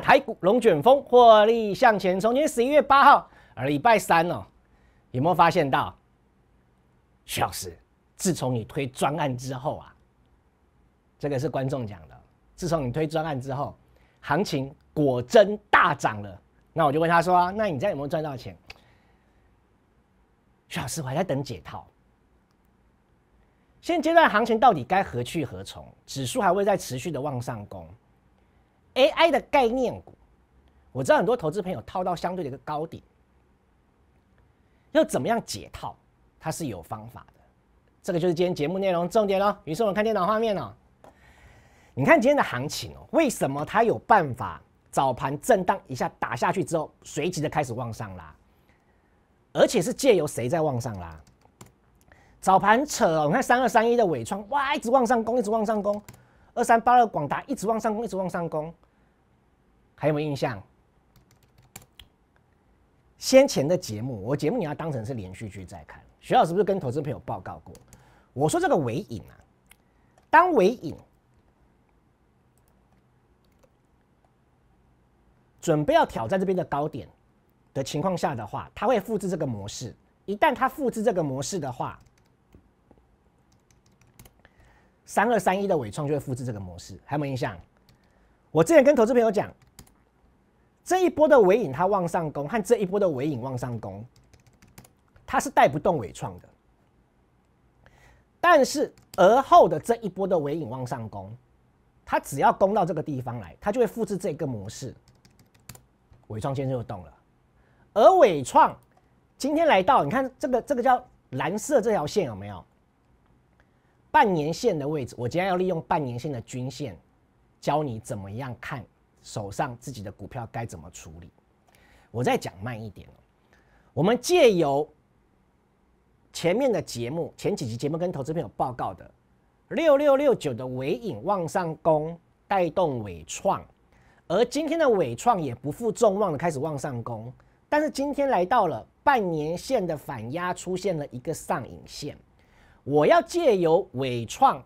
台股龙卷风获利向前，冲，今天十一月八号，而礼拜三哦，有没有发现到徐老师？自从你推专案之后啊，这个是观众讲的。自从你推专案之后，行情果真大涨了。那我就问他说：“那你这样有没有赚到钱？”徐老师，我还在等解套。现阶段行情到底该何去何从？指数还会在持续的往上攻？AI 的概念股，我知道很多投资朋友套到相对的一个高点，要怎么样解套，它是有方法的。这个就是今天节目内容重点喽。于是我们看电脑画面哦，你看今天的行情哦，为什么它有办法？早盘震荡一下打下去之后，随即的开始往上拉，而且是借由谁在往上拉？早盘扯哦，你看三二三一的尾创哇，一直往上攻，一直往上攻；二三八二广达一直往上攻，一直往上攻。还有没有印象？先前的节目，我节目你要当成是连续剧在看。徐老师不是跟投资朋友报告过，我说这个尾影啊，当尾影准备要挑战这边的高点的情况下的话，他会复制这个模式。一旦他复制这个模式的话，三二三一的尾创就会复制这个模式。还有没有印象？我之前跟投资朋友讲。这一波的尾影它往上攻，和这一波的尾影往上攻，它是带不动伟创的。但是而后的这一波的尾影往上攻，它只要攻到这个地方来，它就会复制这个模式，伟创接就动了。而伟创今天来到，你看这个这个叫蓝色这条线有没有半年线的位置？我今天要利用半年线的均线，教你怎么样看。手上自己的股票该怎么处理？我再讲慢一点我们借由前面的节目，前几集节目跟投资朋友报告的六六六九的尾影往上攻，带动尾创，而今天的尾创也不负众望的开始往上攻，但是今天来到了半年线的反压，出现了一个上影线。我要借由尾创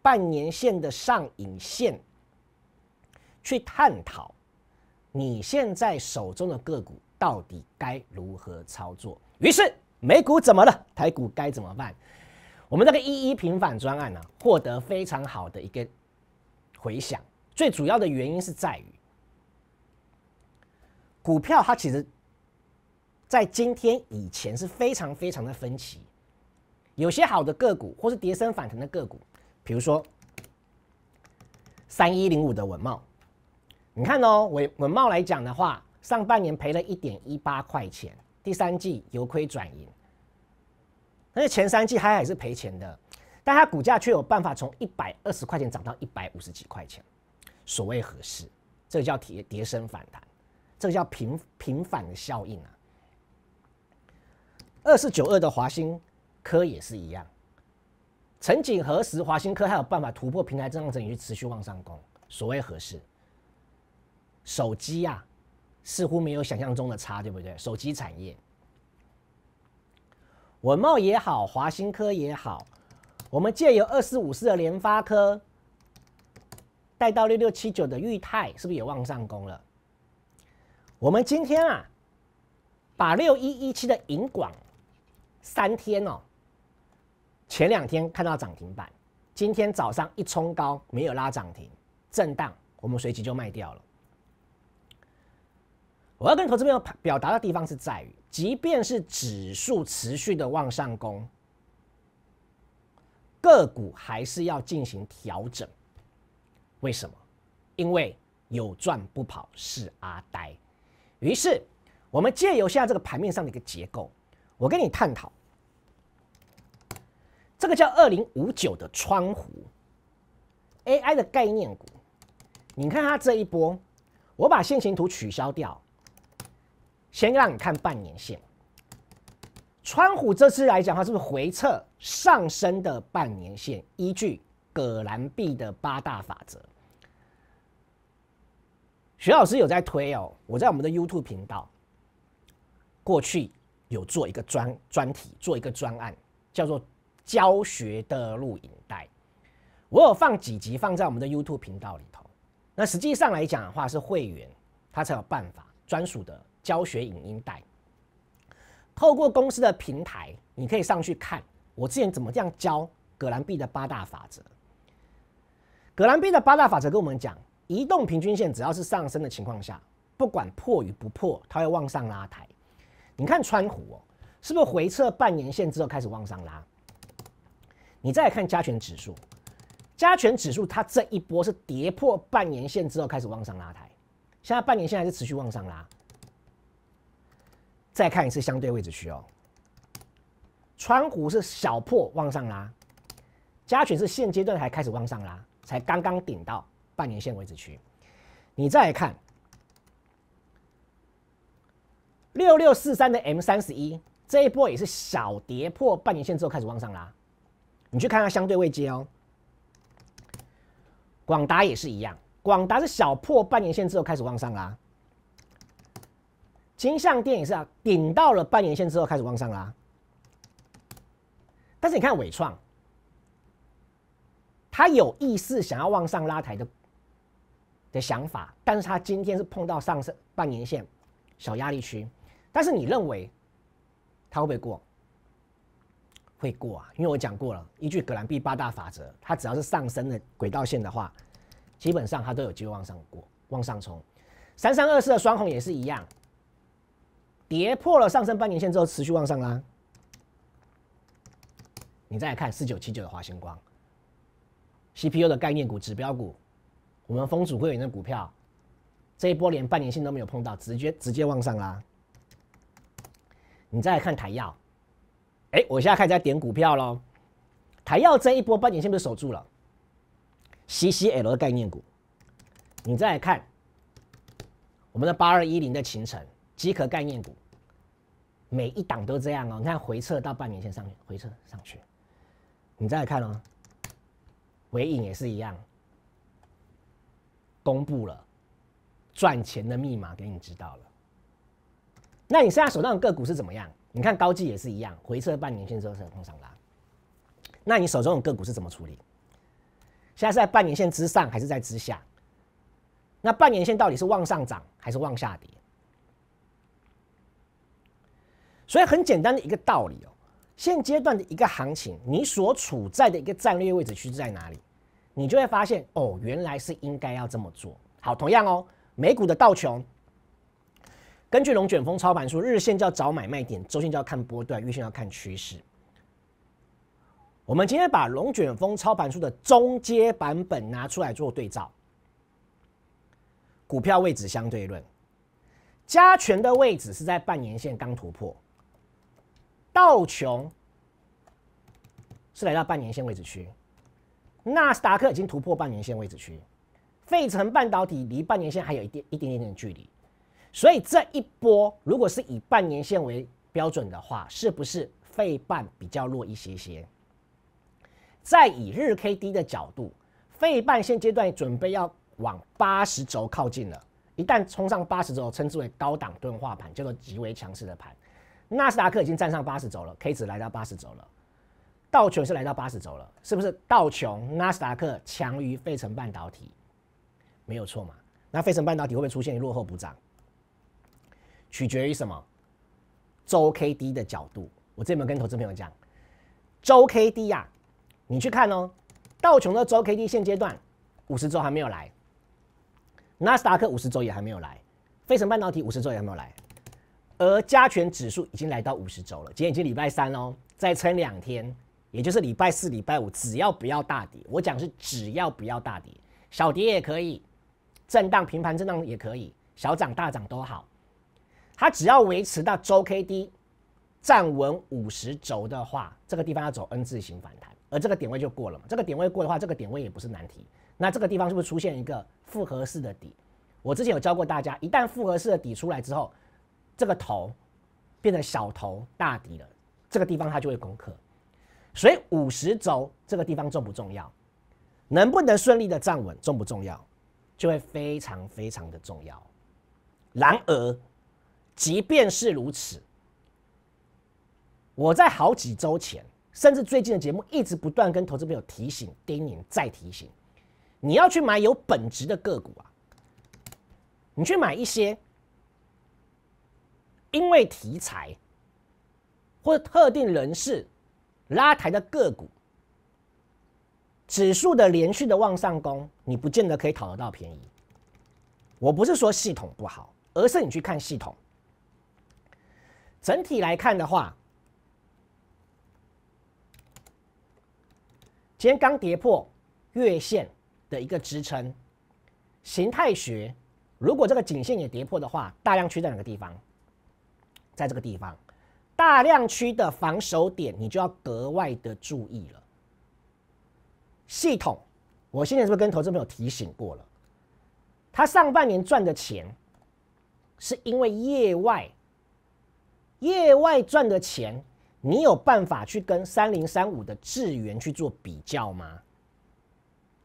半年线的上影线。去探讨你现在手中的个股到底该如何操作。于是美股怎么了？台股该怎么办？我们那个一一平反专案呢，获得非常好的一个回响。最主要的原因是在于股票它其实，在今天以前是非常非常的分歧，有些好的个股或是跌升反弹的个股，比如说三一零五的文茂。你看哦，稳稳茂来讲的话，上半年赔了一点一八块钱，第三季由亏转盈，但是前三季它还是赔钱的，但它股价却有办法从一百二十块钱涨到一百五十几块钱，所谓合适，这个叫跌跌升反弹，这个叫平平反的效应啊。二四九二的华兴科也是一样，曾几何时华兴科还有办法突破平台震荡整，持续往上攻，所谓合适。手机呀，似乎没有想象中的差，对不对？手机产业，文茂也好，华新科也好，我们借由二四五四的联发科，带到六六七九的裕泰，是不是也往上攻了？我们今天啊，把六一一七的银广，三天哦，前两天看到涨停板，今天早上一冲高没有拉涨停，震荡，我们随即就卖掉了。我要跟投资朋友表达的地方是在于，即便是指数持续的往上攻，个股还是要进行调整。为什么？因为有赚不跑是阿呆。于是，我们借由现在这个盘面上的一个结构，我跟你探讨，这个叫二零五九的窗户，AI 的概念股，你看它这一波，我把线形图取消掉。先让你看半年线，川虎这次来讲的话，是不是回撤上升的半年线？依据葛兰碧的八大法则，徐老师有在推哦。我在我们的 YouTube 频道过去有做一个专专题，做一个专案，叫做教学的录影带。我有放几集放在我们的 YouTube 频道里头。那实际上来讲的话，是会员他才有办法专属的。教学影音带，透过公司的平台，你可以上去看我之前怎么这样教葛兰碧的八大法则。葛兰碧的八大法则跟我们讲，移动平均线只要是上升的情况下，不管破与不破，它会往上拉抬。你看川湖哦，是不是回撤半年线之后开始往上拉？你再看加权指数，加权指数它这一波是跌破半年线之后开始往上拉抬，现在半年线还是持续往上拉。再看一次相对位置区哦，川湖是小破往上拉，加权是现阶段还开始往上拉，才刚刚顶到半年线位置区。你再看六六四三的 M 三十一，这一波也是小跌破半年线之后开始往上拉。你去看它相对位阶哦，广达也是一样，广达是小破半年线之后开始往上拉。金像电影是啊，顶到了半年线之后开始往上拉，但是你看伟创，他有意识想要往上拉抬的的想法，但是他今天是碰到上升半年线小压力区，但是你认为他会不会过？会过啊，因为我讲过了，依据葛兰碧八大法则，它只要是上升的轨道线的话，基本上它都有机会往上过，往上冲。三三二四的双红也是一样。跌破了上升半年线之后，持续往上拉。你再来看四九七九的华星光，CPU 的概念股、指标股，我们风主会员的股票，这一波连半年线都没有碰到，直接直接往上拉。你再来看台药，哎，我现在开始在点股票喽。台药这一波半年线不是守住了？CCL 的概念股，你再来看我们的八二一零的秦城。即可概念股，每一档都这样哦。你看回撤到半年线上去，回撤上去，你再看喽。尾影也是一样，公布了赚钱的密码给你知道了。那你现在手上的个股是怎么样？你看高纪也是一样，回撤半年线之后才往上拉。那你手中的个股是怎么处理？现在是在半年线之上还是在之下？那半年线到底是往上涨还是往下跌？所以很简单的一个道理哦，现阶段的一个行情，你所处在的一个战略位置是在哪里，你就会发现哦，原来是应该要这么做好。同样哦，美股的道琼，根据龙卷风操盘术，日线就要找买卖点，周线就要看波段，月线要看趋势。我们今天把龙卷风操盘术的中阶版本拿出来做对照，股票位置相对论，加权的位置是在半年线刚突破。道琼是来到半年线位置区，纳斯达克已经突破半年线位置区，费城半导体离半年线还有一点一点点点距离，所以这一波如果是以半年线为标准的话，是不是费半比较弱一些些？再以日 K D 的角度，费半现阶段准备要往八十轴靠近了，一旦冲上八十轴，称之为高档钝化盘，叫做极为强势的盘。纳斯达克已经站上八十周了，K 值来到八十周了，道琼是来到八十周了，是不是道琼、纳斯达克强于费城半导体？没有错嘛？那费城半导体会不会出现落后补涨？取决于什么？周 K D 的角度，我这近有有跟投资朋友讲周 K D 呀？你去看哦，道琼的周 K D 现阶段五十周还没有来，纳斯达克五十周也还没有来，费城半导体五十周也还没有来。而加权指数已经来到五十周了，今天已经礼拜三哦，再撑两天，也就是礼拜四、礼拜五，只要不要大跌，我讲是只要不要大跌，小跌也可以，震荡、平盘震荡也可以，小涨、大涨都好，它只要维持到周 K D 站稳五十轴的话，这个地方要走 N 字形反弹，而这个点位就过了嘛，这个点位过的话，这个点位也不是难题，那这个地方是不是出现一个复合式的底？我之前有教过大家，一旦复合式的底出来之后。这个头变成小头大底了，这个地方它就会攻克，所以五十周这个地方重不重要，能不能顺利的站稳重不重要，就会非常非常的重要。然而，即便是如此，我在好几周前，甚至最近的节目一直不断跟投资朋友提醒、叮咛、再提醒，你要去买有本质的个股啊，你去买一些。因为题材或特定人士拉抬的个股，指数的连续的往上攻，你不见得可以讨得到便宜。我不是说系统不好，而是你去看系统。整体来看的话，今天刚跌破月线的一个支撑形态学，如果这个颈线也跌破的话，大量区在哪个地方？在这个地方，大量区的防守点，你就要格外的注意了。系统，我现在是不是跟投资朋友提醒过了？他上半年赚的钱，是因为业外。业外赚的钱，你有办法去跟三零三五的智源去做比较吗？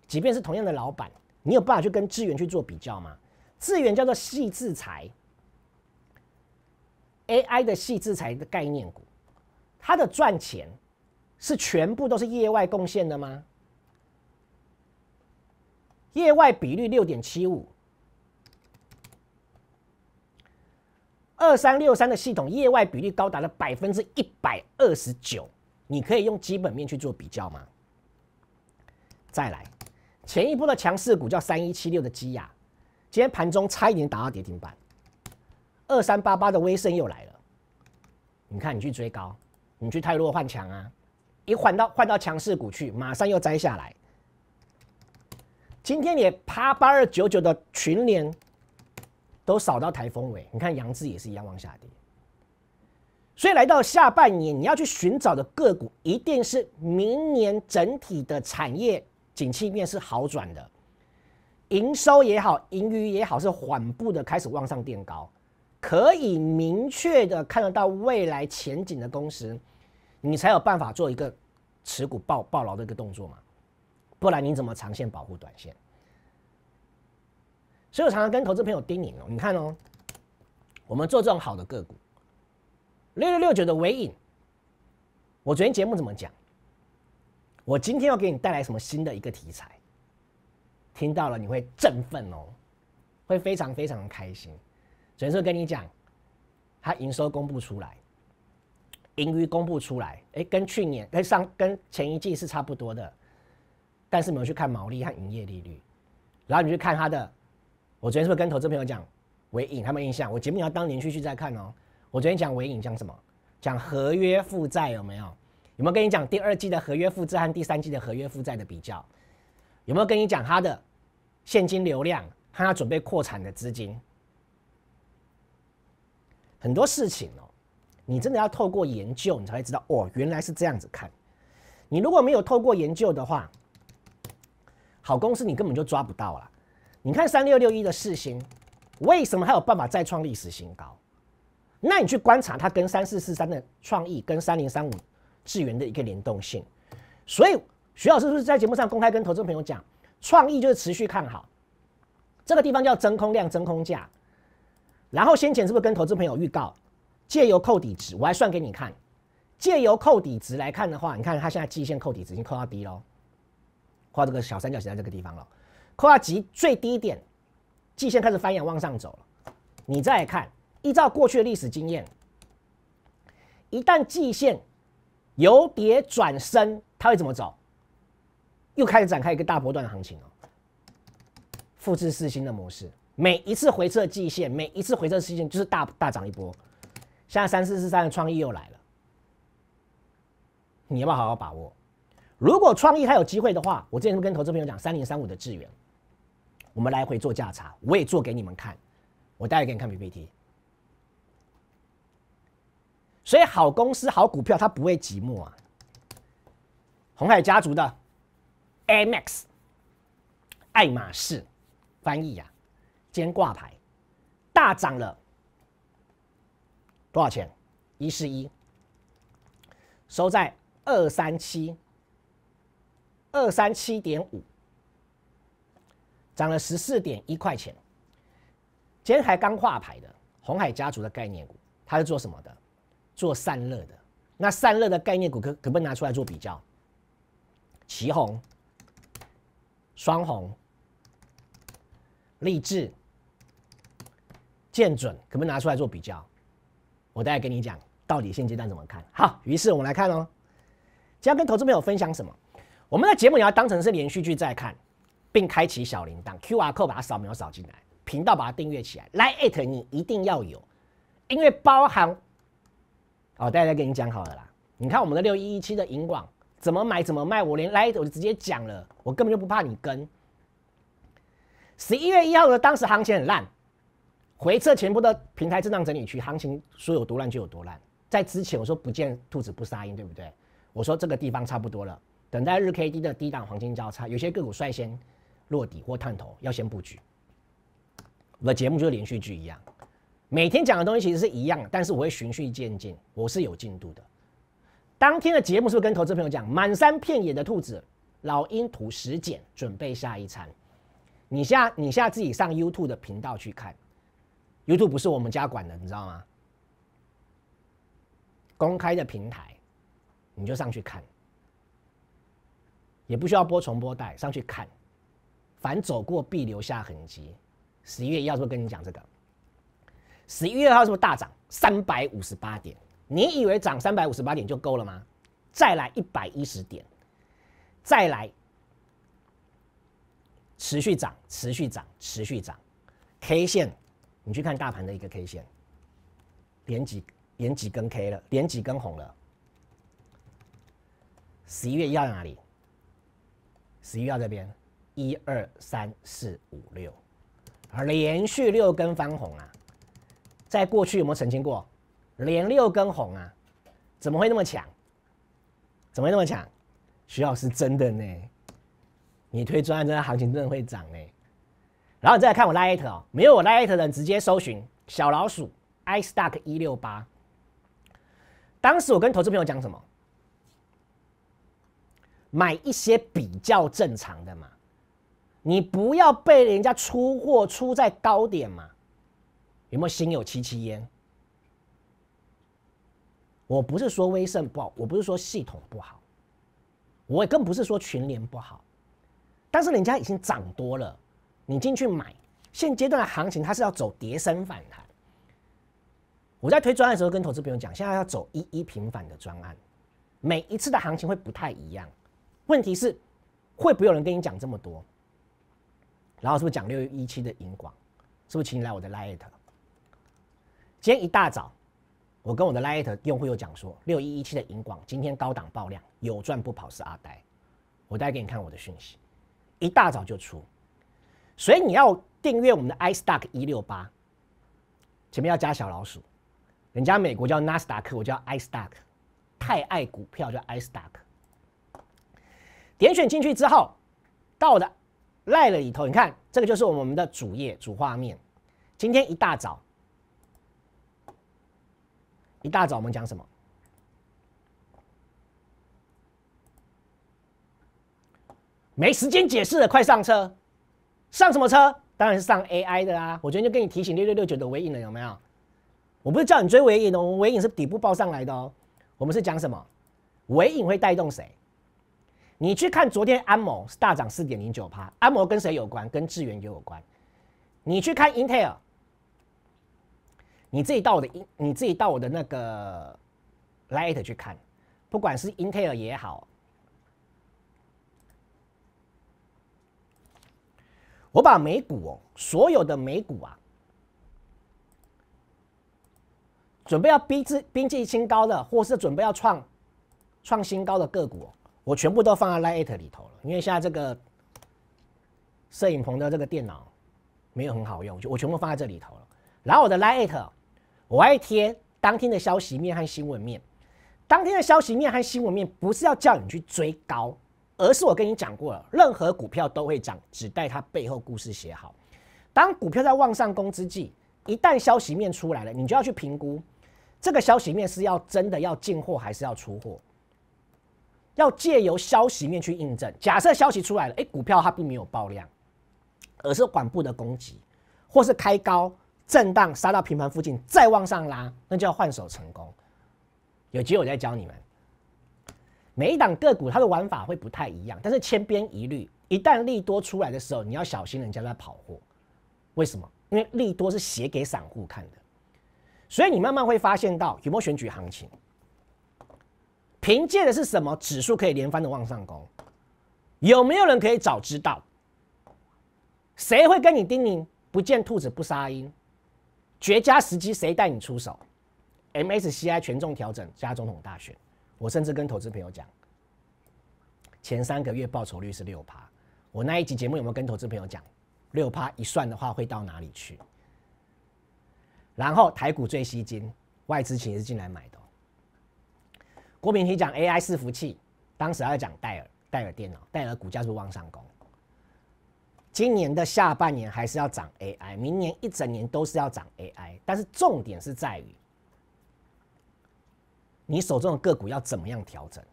即便是同样的老板，你有办法去跟智源去做比较吗？智源叫做细制裁。AI 的细制裁的概念股，它的赚钱是全部都是业外贡献的吗？业外比率六点七五，二三六三的系统业外比率高达了百分之一百二十九，你可以用基本面去做比较吗？再来，前一波的强势股叫三一七六的基亚，今天盘中差一点打到跌停板。二三八八的威盛又来了，你看你去追高，你去泰弱换强啊，一换到换到强势股去，马上又摘下来。今天也趴八二九九的群联都扫到台风尾，你看杨志也是一样往下跌。所以来到下半年，你要去寻找的个股，一定是明年整体的产业景气面是好转的，营收也好，盈余也好，是缓步的开始往上垫高。可以明确的看得到未来前景的公司，你才有办法做一个持股抱抱牢的一个动作嘛？不然你怎么长线保护短线？所以我常常跟投资朋友叮咛哦，你看哦，我们做这种好的个股，六六六九的尾影，我昨天节目怎么讲？我今天要给你带来什么新的一个题材？听到了你会振奋哦，会非常非常开心。只能说跟你讲，他营收公布出来，盈余公布出来，哎，跟去年跟上跟前一季是差不多的，但是没有去看毛利和营业利率。然后你去看他的，我昨天是不是跟投资朋友讲伟影？他们印象。我节目要当年续续再看哦。我昨天讲伟影讲什么？讲合约负债有没有？有没有跟你讲第二季的合约负债和第三季的合约负债的比较？有没有跟你讲他的现金流量和他准备扩产的资金？很多事情哦，你真的要透过研究，你才会知道哦，原来是这样子看。你如果没有透过研究的话，好公司你根本就抓不到了。你看三六六一的四星，为什么还有办法再创历史新高？那你去观察它跟三四四三的创意，跟三零三五智源的一个联动性。所以徐老师是不是在节目上公开跟投资朋友讲，创意就是持续看好这个地方叫真空量、真空价。然后先前是不是跟投资朋友预告，借由扣底值，我还算给你看。借由扣底值来看的话，你看它现在季线扣底值已经扣到低喽，画这个小三角形在这个地方了，扣到极最低点，季线开始翻阳往上走了。你再看，依照过去的历史经验，一旦季线由跌转升，它会怎么走？又开始展开一个大波段的行情哦，复制四星的模式。每一次回撤季线，每一次回撤季线就是大大涨一波。现在三四四三的创意又来了，你要不要好好把握？如果创意它有机会的话，我之前跟投资朋友讲三零三五的智源，我们来回做价差，我也做给你们看，我待会给你看 PPT。所以好公司、好股票它不会寂寞啊。红海家族的 a i Max、爱马仕，翻译呀？今天挂牌，大涨了多少钱？一四一收在二三七，二三七点五，涨了十四点一块钱。今天还刚挂牌的红海家族的概念股，它是做什么的？做散热的。那散热的概念股可可不可以拿出来做比较？旗红、双红、励志。见准可不可以拿出来做比较？我再概跟你讲，到底现阶段怎么看好？于是我们来看哦，今天跟投资朋友分享什么？我们的节目你要当成是连续剧在看，并开启小铃铛，Q R Code 把它扫描扫进来，频道把它订阅起来，Like 你一定要有，因为包含……哦，大家跟你讲好了啦。你看我们的六一一七的银广怎么买怎么卖，我连 Like 我直接讲了，我根本就不怕你跟。十一月一号的当时行情很烂。回撤前部的平台震荡整理区，行情说有多烂就有多烂。在之前我说不见兔子不撒鹰，对不对？我说这个地方差不多了，等待日 K D 的低档黄金交叉，有些个股率先落底或探头，要先布局。我的节目就是连续剧一样，每天讲的东西其实是一样，但是我会循序渐进，我是有进度的。当天的节目是不是跟投资朋友讲满山遍野的兔子，老鹰吐食茧，准备下一餐？你下你下自己上 YouTube 的频道去看。YouTube 不是我们家管的，你知道吗？公开的平台，你就上去看，也不需要播重播带上去看。凡走过必留下痕迹。十一月一号是不是跟你讲这个？十一月二号是不是大涨三百五十八点？你以为涨三百五十八点就够了吗？再来一百一十点，再来，持续涨，持续涨，持续涨，K 线。你去看大盘的一个 K 线，连几连几根 K 了，连几根红了。十一月要哪里？十一月号这边，一二三四五六，连续六根翻红啊！在过去有没有曾经过连六根红啊？怎么会那么强？怎么会那么强？徐老师真的呢？你推专案，真的行情真的会涨呢？然后你再来看我 l i t 哦，没有我 l i t 的人直接搜寻小老鼠 iStock 一六八。当时我跟投资朋友讲什么？买一些比较正常的嘛，你不要被人家出货出在高点嘛，有没有心有戚戚焉？我不是说威盛不好，我不是说系统不好，我也更不是说群联不好，但是人家已经涨多了。你进去买，现阶段的行情它是要走碟升反弹。我在推专案的时候跟投资朋友讲，现在要走一一平反的专案，每一次的行情会不太一样。问题是，会不会有人跟你讲这么多？然后是不是讲六一七的银广？是不是请你来我的 Light？今天一大早，我跟我的 Light 用户又讲说，六一一七的银广今天高档爆量，有赚不跑是阿呆。我带给你看我的讯息，一大早就出。所以你要订阅我们的 iStock 一六八，前面要加小老鼠，人家美国叫纳斯达克，我叫 iStock，太爱股票叫 iStock。点选进去之后，到的，l i n 了里头，你看这个就是我们的主页主画面。今天一大早，一大早我们讲什么？没时间解释了，快上车！上什么车？当然是上 AI 的啦！我昨天就跟你提醒六六六九的尾影了，有没有？我不是叫你追尾影哦，尾影是底部报上来的哦。我们是讲什么？尾影会带动谁？你去看昨天安某是大涨四点零九趴，安某跟谁有关？跟智源也有关。你去看 Intel，你自己到我的，你自己到我的那个 Light 去看，不管是 Intel 也好。我把美股哦，所有的美股啊，准备要逼至逼近新高的，或是准备要创创新高的个股，我全部都放在 Lite 里头了。因为现在这个摄影棚的这个电脑没有很好用，就我全部放在这里头了。然后我的 Lite，我爱贴当天的消息面和新闻面。当天的消息面和新闻面不是要叫你去追高。而是我跟你讲过了，任何股票都会涨，只待它背后故事写好。当股票在往上攻之际，一旦消息面出来了，你就要去评估，这个消息面是要真的要进货，还是要出货？要借由消息面去印证。假设消息出来了，哎，股票它并没有爆量，而是缓步的攻击，或是开高震荡杀到平盘附近再往上拉，那就要换手成功。有机会我再教你们。每一档个股它的玩法会不太一样，但是千篇一律。一旦利多出来的时候，你要小心人家在跑货。为什么？因为利多是写给散户看的。所以你慢慢会发现到有没有选举行情？凭借的是什么？指数可以连番的往上攻？有没有人可以早知道？谁会跟你叮咛？不见兔子不撒鹰？绝佳时机谁带你出手？MSCI 权重调整加总统大选？我甚至跟投资朋友讲，前三个月报酬率是六趴。我那一集节目有没有跟投资朋友讲，六趴一算的话会到哪里去？然后台股最吸金，外资其实是进来买的。郭明提讲 AI 伺服器，当时要讲戴尔，戴尔电脑，戴尔股价是往上攻。今年的下半年还是要涨 AI，明年一整年都是要涨 AI，但是重点是在于。你手中的个股要怎么样调整？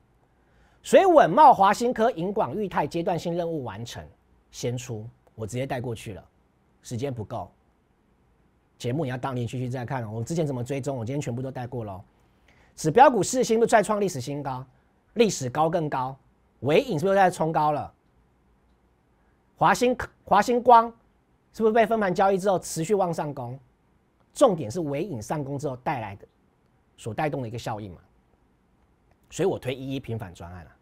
所以稳茂、华新科、银广裕泰阶段性任务完成，先出，我直接带过去了，时间不够。节目你要当连续续再看，我们之前怎么追踪？我今天全部都带过喽。指标股四星都再创历史新高，历史高更高，尾影是不是在冲高了？华新科、华星光是不是被分盘交易之后持续往上攻？重点是尾影上攻之后带来的。所带动的一个效应嘛，所以我推一一平反专案啊。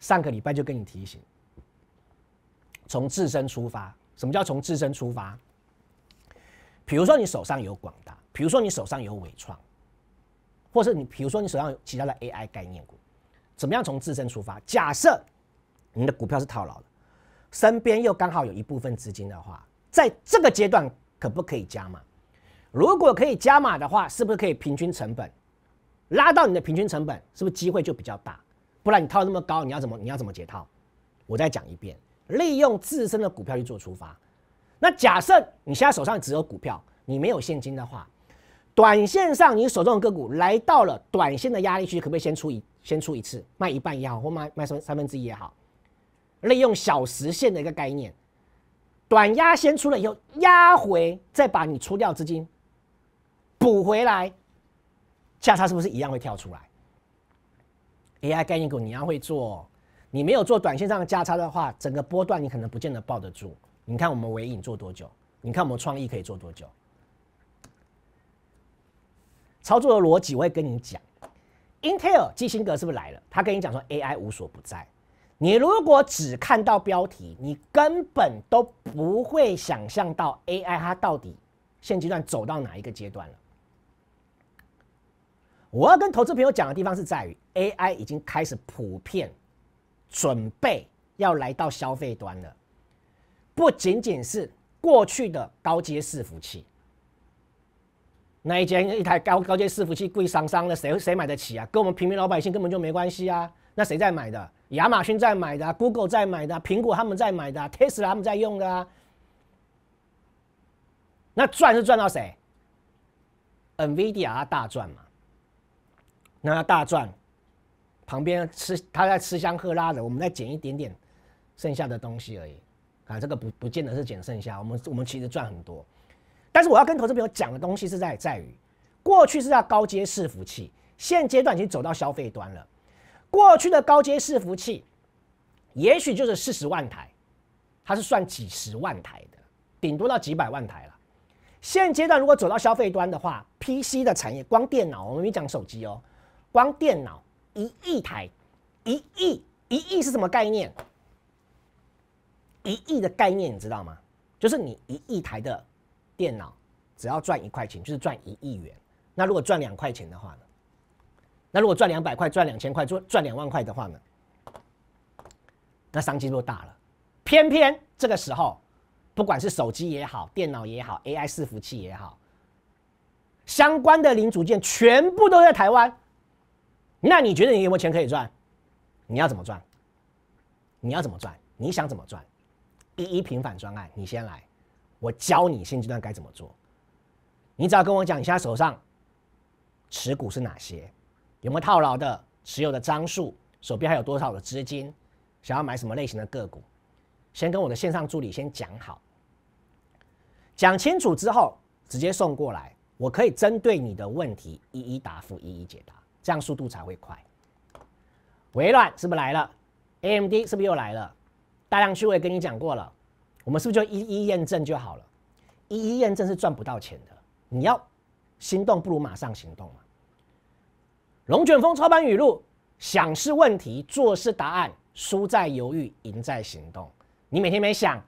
上个礼拜就跟你提醒，从自身出发，什么叫从自身出发？比如说你手上有广大，比如说你手上有伟创，或是你比如说你手上有其他的 AI 概念股，怎么样从自身出发？假设你的股票是套牢的，身边又刚好有一部分资金的话，在这个阶段可不可以加嘛？如果可以加码的话，是不是可以平均成本，拉到你的平均成本，是不是机会就比较大？不然你套那么高，你要怎么你要怎么解套？我再讲一遍，利用自身的股票去做出发。那假设你现在手上只有股票，你没有现金的话，短线上你手中的个股来到了短线的压力区，可不可以先出一先出一次，卖一半也好，或卖卖三三分之一也好，利用小时线的一个概念，短压先出了以后压回，再把你出掉资金。补回来，价差是不是一样会跳出来？AI 概念股你要会做，你没有做短线上的价差的话，整个波段你可能不见得抱得住。你看我们维影做多久？你看我们创意可以做多久？操作的逻辑我会跟你讲。Intel 基辛格是不是来了？他跟你讲说 AI 无所不在。你如果只看到标题，你根本都不会想象到 AI 它到底现阶段走到哪一个阶段了。我要跟投资朋友讲的地方是在于，AI 已经开始普遍准备要来到消费端了，不仅仅是过去的高阶伺服器，那一间一台高高阶伺服器贵伤伤的，谁谁买得起啊？跟我们平民老百姓根本就没关系啊！那谁在买的？亚马逊在买的，Google 在买的，苹果他们在买的，Tesla 他们在用的，啊。那赚是赚到谁？NVIDIA 大赚嘛？那大赚，旁边吃他在吃香喝辣的，我们再捡一点点剩下的东西而已，啊，这个不不见得是捡剩下，我们我们其实赚很多。但是我要跟投资朋友讲的东西是在在于，过去是在高阶伺服器，现阶段已经走到消费端了。过去的高阶伺服器，也许就是四十万台，它是算几十万台的，顶多到几百万台了。现阶段如果走到消费端的话，PC 的产业，光电脑，我们没讲手机哦。光电脑一亿台，一亿一亿是什么概念？一亿的概念你知道吗？就是你一亿台的电脑只要赚一块钱，就是赚一亿元。那如果赚两块钱的话呢？那如果赚两百块、赚两千块、赚赚两万块的话呢？那商机就大了。偏偏这个时候，不管是手机也好，电脑也好，AI 伺服器也好，相关的零组件全部都在台湾。那你觉得你有没有钱可以赚？你要怎么赚？你要怎么赚？你想怎么赚？一一平反专案，你先来，我教你现阶段该怎么做。你只要跟我讲你现在手上持股是哪些，有没有套牢的，持有的张数，手边还有多少的资金，想要买什么类型的个股，先跟我的线上助理先讲好，讲清楚之后直接送过来，我可以针对你的问题一一答复，一一解答。这样速度才会快。微软是不是来了？AMD 是不是又来了？大量区我也跟你讲过了，我们是不是就一一验证就好了？一一验证是赚不到钱的。你要心动不如马上行动嘛。龙卷风操盘语录：想是问题，做是答案。输在犹豫，赢在行动。你每天没想，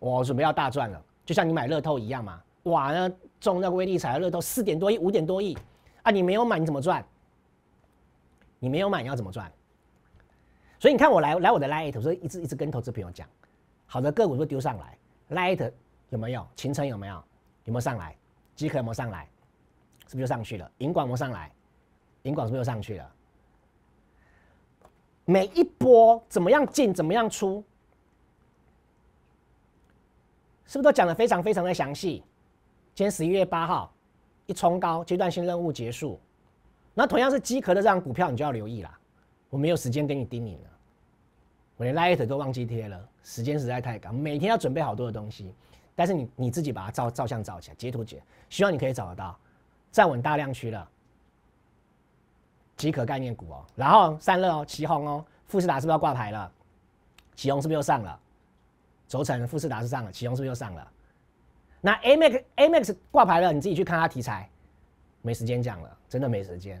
我准备要大赚了，就像你买乐透一样嘛。哇，呢中那个威力彩的乐透四点多亿、五点多亿啊！你没有买，你怎么赚？你没有买，你要怎么赚？所以你看，我来来我的 l i t 我我一直一直跟投资朋友讲，好的个股都丢上来 l i t 有没有？秦城有没有？有没有上来？吉可有没有上来？是不是就上去了？银管有没有上来？银管是不是又上去了？每一波怎么样进，怎么样出，是不是都讲的非常非常的详细？今天十一月八号，一冲高，阶段性任务结束。那同样是机壳的这张股票，你就要留意啦。我没有时间跟你叮咛了，我连 light 都忘记贴了，时间实在太赶，每天要准备好多的东西。但是你你自己把它照照相照起来，截图截，希望你可以找得到，站稳大量区的机壳概念股哦。然后散热哦，启宏哦，富士达是不是要挂牌了？启宏是不是又上了？轴承、富士达是上了，启宏是不是又上了？那 AMX AMX 挂牌了，你自己去看它题材。没时间讲了，真的没时间。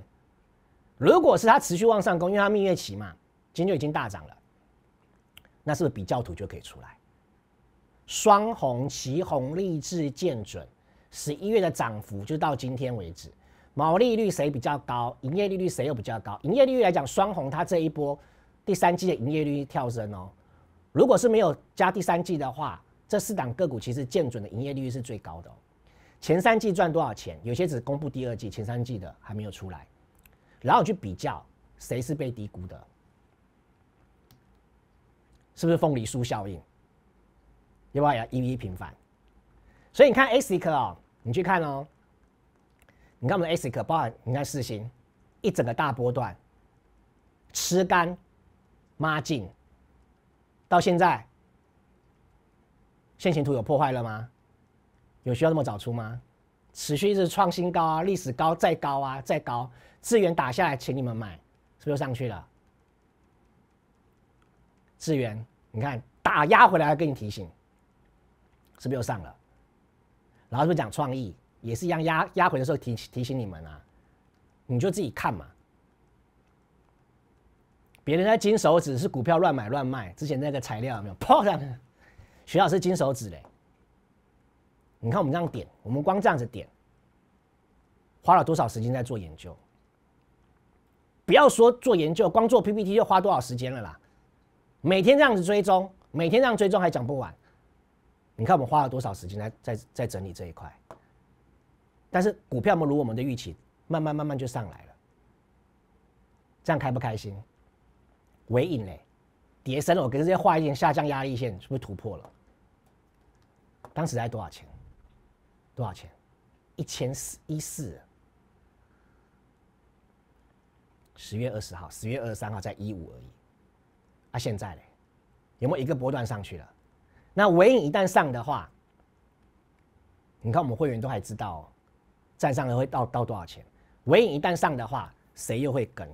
如果是它持续往上攻，因为它蜜月期嘛，今天就已经大涨了，那是不是比较图就可以出来？双红、旗红、励志见准，十一月的涨幅就到今天为止。毛利率谁比较高？营业利率谁又比较高？营业利率来讲，双红它这一波第三季的营业率跳升哦。如果是没有加第三季的话，这四档个股其实见准的营业利率是最高的。前三季赚多少钱？有些只公布第二季，前三季的还没有出来，然后去比较谁是被低估的，是不是凤梨酥效应？要不要一一平反？所以你看 S 科啊，你去看哦，你看我们的 S 科，包含你看四星，一整个大波段吃干抹净，到现在线形图有破坏了吗？有需要那么早出吗？持续一直创新高啊，历史高再高啊，再高资源打下来，请你们买，是不是又上去了？资源你看打压回来，要给你提醒，是不是又上了？然后是不是讲创意，也是一样压压回的时候提提醒你们啊，你就自己看嘛。别人在金手指是股票乱买乱卖，之前那个材料有没有？破徐老师金手指嘞。你看我们这样点，我们光这样子点，花了多少时间在做研究？不要说做研究，光做 PPT 就花多少时间了啦！每天这样子追踪，每天这样追踪还讲不完。你看我们花了多少时间在在在整理这一块？但是股票们如我们的预期，慢慢慢慢就上来了。这样开不开心？尾影嘞，叠深了，我给这些画一点下降压力线，是不是突破了？当时才多少钱？多少钱？一千四一四，十月二十号，十月二十三号在一五而已。啊，现在嘞，有没有一个波段上去了？那尾影一旦上的话，你看我们会员都还知道，站上了会到到多少钱？尾影一旦上的话，谁又会跟？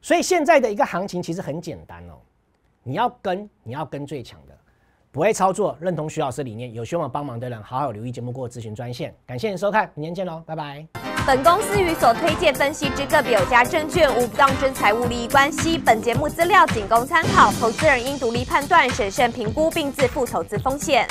所以现在的一个行情其实很简单哦，你要跟，你要跟最强的。不会操作，认同徐老师理念，有需要帮忙的人，好好留意节目过咨询专线。感谢您收看，明天见喽，拜拜。本公司与所推荐分析之个别有价证券无不当之财务利益关系，本节目资料仅供参考，投资人应独立判断、审慎评估并自负投资风险。